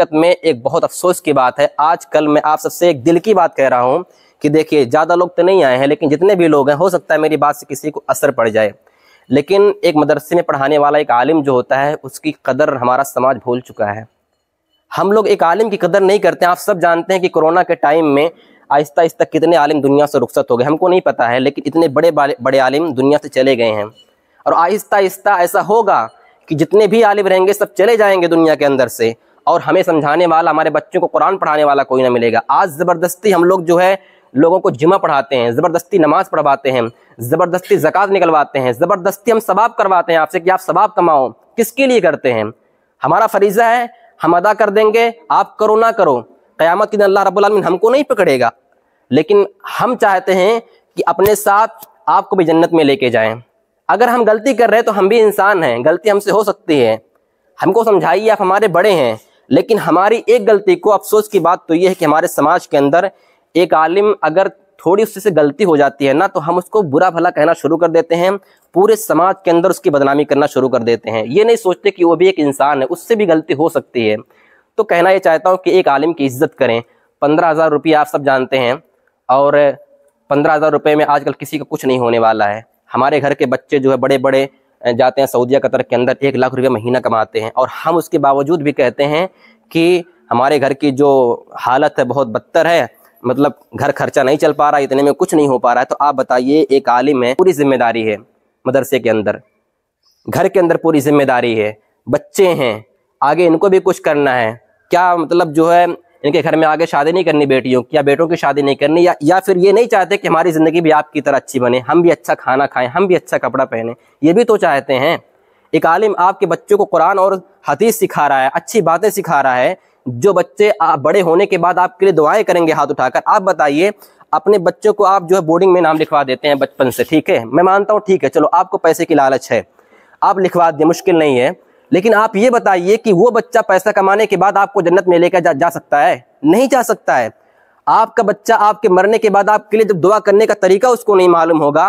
हकीकत में एक बहुत अफसोस की बात है आजकल मैं आप सबसे एक दिल की बात कह रहा हूँ कि देखिए ज़्यादा लोग तो नहीं आए हैं लेकिन जितने भी लोग हैं हो सकता है मेरी बात से किसी को असर पड़ जाए लेकिन एक मदरसे में पढ़ाने वाला एक आलिम जो होता है उसकी कदर हमारा समाज भूल चुका है हम लोग एक आलिम की कदर नहीं करते आप सब जानते हैं कि कोरोना के टाइम में आहिस्ता आहिस्ता कितने आलिम दुनिया से रुखसत हो गए हमको नहीं पता है लेकिन इतने बड़े बड़े आलिम दुनिया से चले गए हैं और आहिस्ता आहिस्ता ऐसा होगा कि जितने भी आलिम रहेंगे सब चले जाएंगे दुनिया के अंदर से और हमें समझाने वाला हमारे बच्चों को कुरान पढ़ाने वाला कोई ना मिलेगा आज ज़बरदस्ती हम लोग जो है लोगों को जुमा पढ़ाते हैं ज़बरदस्ती नमाज़ पढ़वाते हैं ज़बरदस्ती जक़ात निकलवाते हैं ज़बरदस्ती हम सबाब करवाते हैं आपसे कि आप सबाब कमाओ किसके लिए करते हैं हमारा फरीज़ा है हम अदा कर देंगे आप करो ना करो क्यामत के दिन अल्लाह रबालमीन हमको नहीं पकड़ेगा लेकिन हम चाहते हैं कि अपने साथ आपको भी जन्नत में लेके जाएं अगर हम गलती कर रहे हैं तो हम भी इंसान हैं गलती हमसे हो सकती है हमको समझाइए आप हमारे बड़े हैं लेकिन हमारी एक गलती को अफसोस की बात तो यह है कि हमारे समाज के अंदर एक आलिम अगर थोड़ी उससे गलती हो जाती है ना तो हम उसको बुरा भला कहना शुरू कर देते हैं पूरे समाज के अंदर उसकी बदनामी करना शुरू कर देते हैं ये नहीं सोचते कि वो भी एक इंसान है उससे भी गलती हो सकती है तो कहना ये चाहता हूँ कि एक आलिम की इज्जत करें पंद्रह हज़ार रुपये आप सब जानते हैं और पंद्रह हज़ार रुपये में आजकल किसी का कुछ नहीं होने वाला है हमारे घर के बच्चे जो है बड़े बड़े जाते हैं सऊदीया कतर के अंदर एक लाख रुपये महीना कमाते हैं और हम उसके बावजूद भी कहते हैं कि हमारे घर की जो हालत है बहुत बदतर है मतलब घर खर्चा नहीं चल पा रहा इतने में कुछ नहीं हो पा रहा है तो आप बताइए एक आलिम है पूरी जिम्मेदारी है मदरसे के अंदर घर के अंदर पूरी जिम्मेदारी है बच्चे हैं आगे इनको भी कुछ करना है क्या मतलब जो है इनके घर में आगे शादी नहीं करनी बेटियों की या बेटों की शादी नहीं करनी या, या फिर ये नहीं चाहते कि हमारी ज़िंदगी भी आपकी तरह अच्छी बने हम भी अच्छा खाना खाएं हम भी अच्छा कपड़ा पहने ये भी तो चाहते हैं एक आलिम आपके बच्चों को कुरान और हदीस सिखा रहा है अच्छी बातें सिखा रहा है जो बच्चे बड़े होने के बाद आपके लिए दुआएं करेंगे हाथ उठाकर आप बताइए अपने बच्चों को आप जो है बोर्डिंग में नाम लिखवा देते हैं बचपन से ठीक है मैं मानता हूँ ठीक है चलो आपको पैसे की लालच है आप लिखवा दिए मुश्किल नहीं है लेकिन आप ये बताइए कि वो बच्चा पैसा कमाने के बाद आपको जन्नत में लेकर जा, जा सकता है नहीं जा सकता है आपका बच्चा आपके मरने के बाद आपके लिए जब दुआ करने का तरीका उसको नहीं मालूम होगा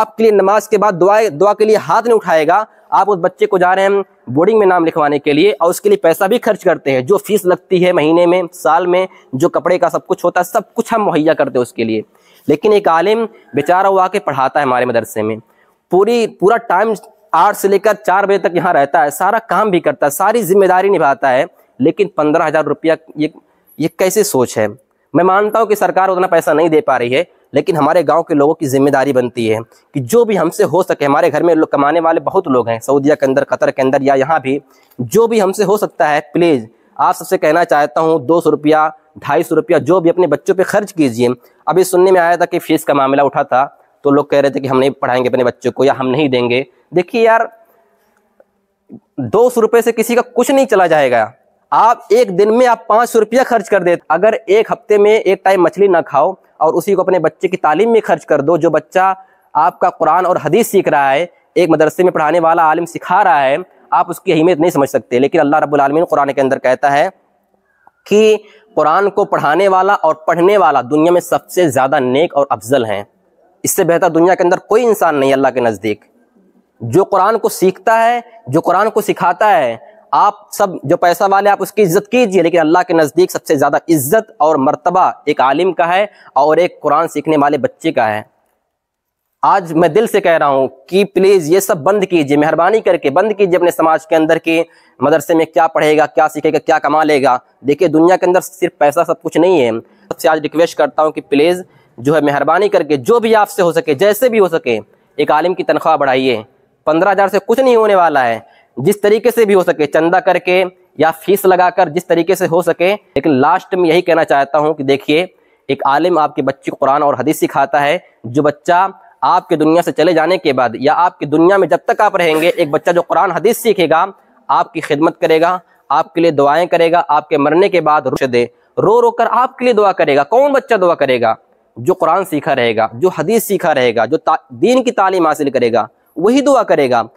आपके लिए नमाज के बाद दुआ दुआ के लिए हाथ नहीं उठाएगा आप उस बच्चे को जा रहे हैं बोर्डिंग में नाम लिखवाने के लिए और उसके लिए पैसा भी खर्च करते हैं जो फीस लगती है महीने में साल में जो कपड़े का सब कुछ होता है सब कुछ हम मुहैया करते हैं उसके लिए लेकिन एक आलिम बेचारा हुआ के पढ़ाता है हमारे मदरसे में पूरी पूरा टाइम आठ से लेकर चार बजे तक यहाँ रहता है सारा काम भी करता है सारी जिम्मेदारी निभाता है लेकिन पंद्रह हजार रुपया ये ये कैसे सोच है मैं मानता हूँ कि सरकार उतना पैसा नहीं दे पा रही है लेकिन हमारे गांव के लोगों की जिम्मेदारी बनती है कि जो भी हमसे हो सके हमारे घर में लोग कमाने वाले बहुत लोग हैं सऊदीया के अंदर कतर के अंदर या यहाँ भी जो भी हमसे हो सकता है प्लीज़ आप सबसे कहना चाहता हूँ दो सौ रुपया ढाई सौ रुपया जो भी अपने बच्चों पे खर्च कीजिए अभी सुनने में आया था कि फीस का मामला उठा था तो लोग कह रहे थे कि हम नहीं पढ़ाएंगे अपने बच्चों को या हम नहीं देंगे देखिए यार दो सौ रुपये से किसी का कुछ नहीं चला जाएगा आप एक दिन में आप पाँच सौ रुपया खर्च कर दे अगर एक हफ्ते में एक टाइम मछली ना खाओ और उसी को अपने बच्चे की तालीम में खर्च कर दो जो बच्चा आपका कुरान और हदीस सीख रहा है एक मदरसे में पढ़ाने वाला आलिम सिखा रहा है आप उसकी अहमियत नहीं समझ सकते लेकिन अल्लाह रब्बुल कुरान के अंदर कहता है कि कुरान को पढ़ाने वाला और पढ़ने वाला दुनिया में सबसे ज़्यादा नेक और अफजल हैं इससे बेहतर दुनिया के अंदर कोई इंसान नहीं अल्लाह के नज़दीक जो कुरान को सीखता है जो कुरान को सिखाता है आप सब जो पैसा वाले आप उसकी इज्जत कीजिए लेकिन अल्लाह के नज़दीक सबसे ज़्यादा इज्जत और मर्तबा एक आलिम का है और एक कुरान सीखने वाले बच्चे का है आज मैं दिल से कह रहा हूँ कि प्लीज़ ये सब बंद कीजिए मेहरबानी करके बंद कीजिए अपने समाज के अंदर की मदरसे में क्या पढ़ेगा क्या सीखेगा क्या कमा लेगा देखिए दुनिया के अंदर सिर्फ पैसा सब कुछ नहीं है सबसे आज रिक्वेस्ट करता हूँ कि प्लीज़ जो है मेहरबानी करके जो भी आपसे हो सके जैसे भी हो सके एक आलिम की तनख्वाह बढ़ाइए पंद्रह हज़ार से कुछ नहीं होने वाला है जिस तरीके से भी हो सके चंदा करके या फीस लगाकर जिस तरीके से हो सके लेकिन लास्ट में यही कहना चाहता हूँ कि देखिए एक आलिम आपके बच्चे को कुरान और हदीस सिखाता है जो बच्चा आपके दुनिया से चले जाने के बाद या आपकी दुनिया में जब तक आप रहेंगे एक बच्चा जो कुरान हदीस सीखेगा आपकी खिदमत करेगा आपके लिए दुआएं करेगा आपके मरने के बाद रुश दे रो रो कर आपके लिए दुआ करेगा कौन बच्चा दुआ करेगा जो कुरान सीखा रहेगा जो हदीस सीखा रहेगा जो दीन की तालीम हासिल करेगा वही दुआ करेगा